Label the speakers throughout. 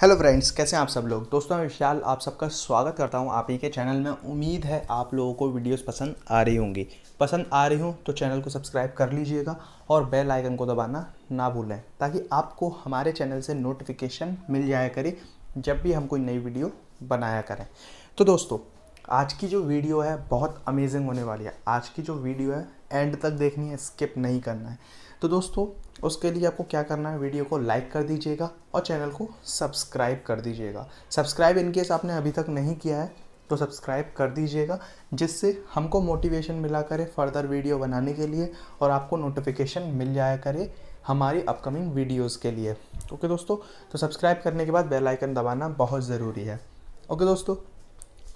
Speaker 1: hello friends कैसे हैं आप सब लोग दोस्तों मैं विशाल आप सबका स्वागत करता हूं आप ही के चैनल में उम्मीद है आप लोगों को वीडियोस पसंद आ रही होंगी पसंद आ रही हो तो चैनल को सब्सक्राइब कर लीजिएगा और बेल आइकन को दबाना ना भूलें ताकि आपको हमारे चैनल से नोटिफिकेशन मिल जाया करे जब भी हम कोई नई वीडियो बनाया करें तो दोस्तों आज की जो वीडियो है बहुत अमेजिंग होने वाली है आज की जो वीडियो है एंड तक देखनी है स्किप नहीं करना है तो दोस्तों उसके लिए आपको क्या करना है वीडियो को लाइक कर दीजिएगा और चैनल को सब्सक्राइब कर दीजिएगा सब्सक्राइब इन केस आपने अभी तक नहीं किया है तो सब्सक्राइब कर दीजिएगा जिससे हमको मोटिवेशन मिला करे फर्दर वीडियो बनाने के लिए और आपको नोटिफिकेशन मिल जाया करे हमारी अपकमिंग वीडियोस के लिए ओके दोस्तों तो सब्सक्राइब करने के बाद बेल आइकन दबाना बहुत ज़रूरी है ओके दोस्तों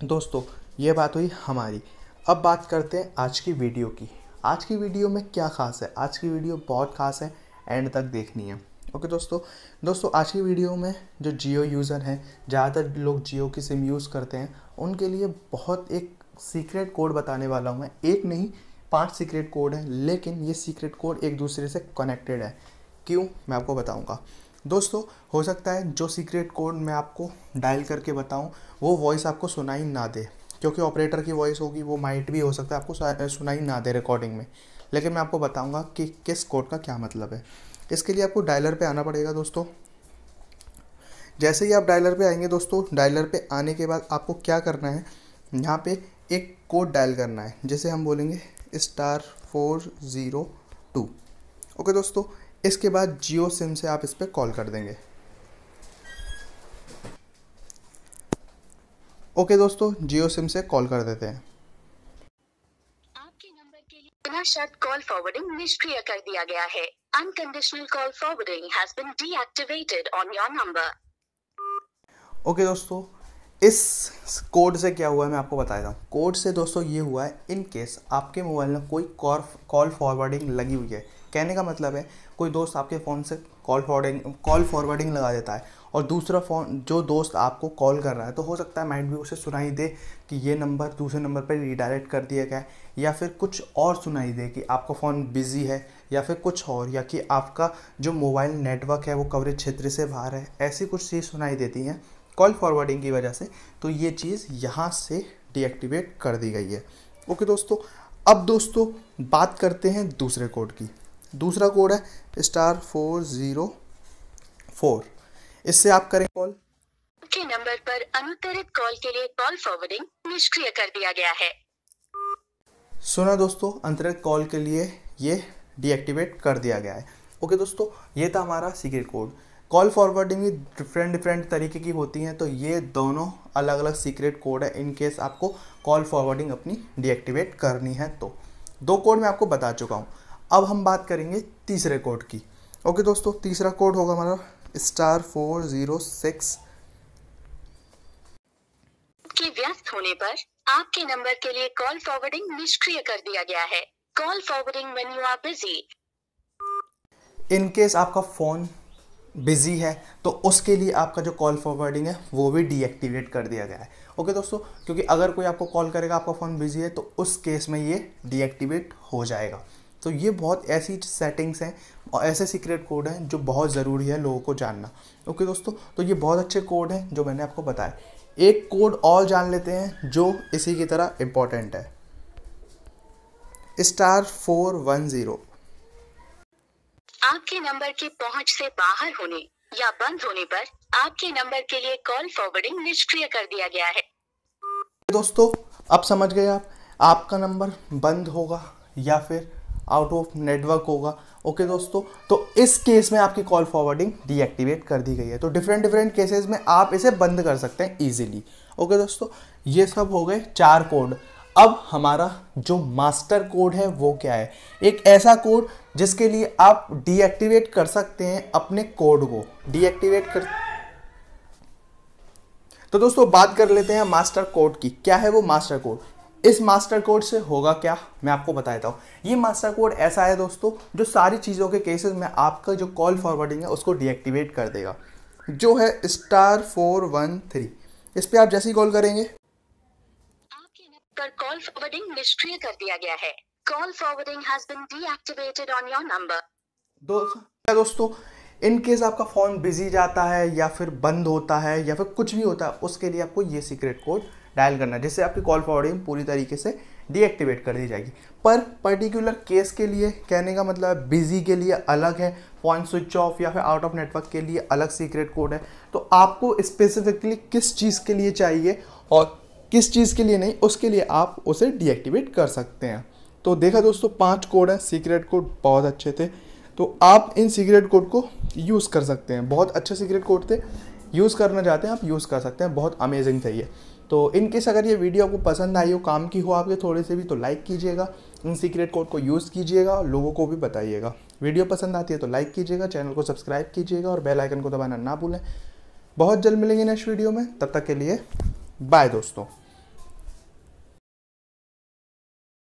Speaker 1: दोस्तों ये बात हुई हमारी अब बात करते हैं आज की वीडियो की आज की वीडियो में क्या खास है आज की वीडियो बहुत खास है एंड तक देखनी है ओके okay, दोस्तों दोस्तों आज की वीडियो में जो जियो यूज़र हैं ज़्यादातर लोग जियो की सिम यूज़ करते हैं उनके लिए बहुत एक सीक्रेट कोड बताने वाला हूँ मैं एक नहीं पांच सीक्रेट कोड हैं लेकिन ये सीक्रेट कोड एक दूसरे से कनेक्टेड है क्यों मैं आपको बताऊँगा दोस्तों हो सकता है जो सीक्रेट कोड मैं आपको डायल करके बताऊँ वो वॉइस आपको सुनाई ना दे क्योंकि ऑपरेटर की वॉइस होगी वो माइट भी हो सकता है आपको सुनाई ना दे रिकॉर्डिंग में लेकिन मैं आपको बताऊंगा कि किस कोड का क्या मतलब है इसके लिए आपको डायलर पे आना पड़ेगा दोस्तों जैसे ही आप डायलर पे आएंगे दोस्तों डायलर पे आने के बाद आपको क्या करना है यहाँ पे एक कोड डायल करना है जिसे हम बोलेंगे star four zero two okay दोस्तों इसके बाद जियो सिम से आप इस पर कॉल कर देंगे ओके दोस्तों जियो सिम से कॉल कर देते हैं
Speaker 2: द्वारा शब्द कॉल फॉरवर्डिंग निष्क्रिय कर दिया गया है unconditional call forwarding has been deactivated on your number
Speaker 1: okay दोस्तों इस कोड से क्या हुआ है मैं आपको बता देता हूँ कोड से दोस्तों ये हुआ है इन केस आपके मोबाइल में कोई कॉल फॉरवर्डिंग लगी हुई है कहने का मतलब है कोई दोस्त आपके फ़ोन से कॉल फॉरवर्डिंग कॉल फॉरवर्डिंग लगा देता है और दूसरा फ़ोन जो दोस्त आपको कॉल कर रहा है तो हो सकता है माइंड भी उसे सुनाई दे कि ये नंबर दूसरे नंबर पर रिडायरेक्ट कर दिया गया है या फिर कुछ और सुनाई दे कि आपका फ़ोन बिज़ी है या फिर कुछ और या कि आपका जो मोबाइल नेटवर्क है वो कवरेज क्षेत्र से बाहर है ऐसी कुछ चीज़ सुनाई देती हैं कॉल फॉरवर्डिंग की वजह से तो ये चीज़ यहाँ से डीएक्टिवेट कर दी गई है ओके दोस्तों अब दोस्तों बात करते हैं दूसरे कोड की दूसरा कोड है स्टार फोर जीरो फोर इससे आप करें कॉल
Speaker 2: के नंबर पर अनुत्तरित कॉल के लिए कॉल फॉरवर्डिंग निष्क्रिय कर दिया गया है
Speaker 1: सुना दोस्तों अंतरित कॉल के लिए ये डीएक्टिवेट कर दिया गया है ओके दोस्तों ये था हमारा सीक्रेट कोड कॉल फॉरवर्डिंग भी डिफरेंट डिफरेंट तरीके की होती हैं तो ये दोनों अलग अलग सीक्रेट कोड है इन केस आपको कॉल फॉरवर्डिंग अपनी डीएक्टिवेट करनी है तो दो कोड मैं आपको बता चुका हूँ अब हम बात करेंगे तीसरे कोड की ओके दोस्तों तीसरा कोड होगा हमारा स्टार फोर जीरो सिक्स
Speaker 2: की व्यस्त होने पर आपके नंबर के लिए कॉल फॉरवर्डिंग निष्क्रिय कर दिया गया है call forwarding when you are busy
Speaker 1: in case आपका फ़ोन बिज़ी है तो उसके लिए आपका जो कॉल फॉरवर्डिंग है वो भी डीएक्टिवेट कर दिया गया है ओके दोस्तों क्योंकि अगर कोई आपको कॉल करेगा आपका फ़ोन बिज़ी है तो उस केस में ये डीएक्टिवेट हो जाएगा तो ये बहुत ऐसी सेटिंग्स हैं और ऐसे सीक्रेट कोड हैं जो बहुत ज़रूरी है लोगों को जानना ओके दोस्तों तो ये बहुत अच्छे कोड हैं जो मैंने आपको बताया एक कोड और जान लेते हैं जो इसी की तरह इम्पॉर्टेंट है स्टार फोर वन जीरो
Speaker 2: आपके नंबर के पहुंच से बाहर होने या बंद होने पर आपके नंबर के लिए कॉल फॉरवर्डिंग निष्क्रिय कर दिया गया है
Speaker 1: दोस्तों अब समझ गए आप आपका नंबर बंद होगा या फिर आउट ऑफ नेटवर्क होगा ओके दोस्तों तो इस केस में आपकी कॉल फॉरवर्डिंग डीएक्टिवेट कर दी गई है तो डिफरेंट डिफरेंट केसेस में आप इसे बंद कर सकते हैं ईजिली ओके दोस्तों ये सब हो गए चार कोड अब हमारा जो मास्टर कोड है वो क्या है एक ऐसा कोड जिसके लिए आप डीएक्टिवेट कर सकते हैं अपने कोड को डीएक्टिवेट कर तो दोस्तों बात कर लेते हैं मास्टर कोड की क्या है वो मास्टर कोड इस मास्टर कोड से होगा क्या मैं आपको बता देता हूँ ये मास्टर कोड ऐसा है दोस्तों जो सारी चीज़ों के केसेस में आपका जो कॉल फॉरवर्डिंग है उसको डीएक्टिवेट कर देगा जो है स्टार फोर वन थ्री इस पर आप जैसे ही कॉल करेंगे
Speaker 2: कॉल फॉरवर्डिंग निष्क्रिय कर दिया गया है call forwarding has been deactivated on your number
Speaker 1: दोस्तों दोस्तों इन केस आपका फ़ोन बिजी जाता है या फिर बंद होता है या फिर कुछ भी होता है उसके लिए आपको ये सीक्रेट कोड डायल करना है जिससे आपकी कॉल फॉरवर्डिंग पूरी तरीके से डीएक्टिवेट कर दी जाएगी पर पर्टिकुलर केस के लिए कहने का मतलब बिजी के लिए अलग है पॉइंट स्विच ऑफ या फिर आउट ऑफ नेटवर्क के लिए अलग सीक्रेट कोड है तो आपको स्पेसिफिकली किस चीज़ के लिए चाहिए और किस चीज़ के लिए नहीं उसके लिए आप उसे डीएक्टिवेट कर सकते हैं तो देखा दोस्तों पाँच कोड है सीक्रेट कोड बहुत अच्छे थे तो आप इन सीक्रेट कोड को यूज़ कर सकते हैं बहुत अच्छे सीक्रेट कोड थे यूज़ करना चाहते हैं आप यूज़ कर सकते हैं बहुत अमेजिंग ये तो इनकेस अगर ये वीडियो आपको पसंद आई हो काम की हो आपके थोड़े से भी तो लाइक कीजिएगा इन सीक्रेट कोड को यूज़ कीजिएगा और लोगों को भी बताइएगा वीडियो पसंद आती है तो लाइक कीजिएगा चैनल को सब्सक्राइब कीजिएगा और बेल आइकन को दबाना ना भूलें बहुत जल्द मिलेंगे नेक्स्ट वीडियो में तब तक के लिए बाय दोस्तों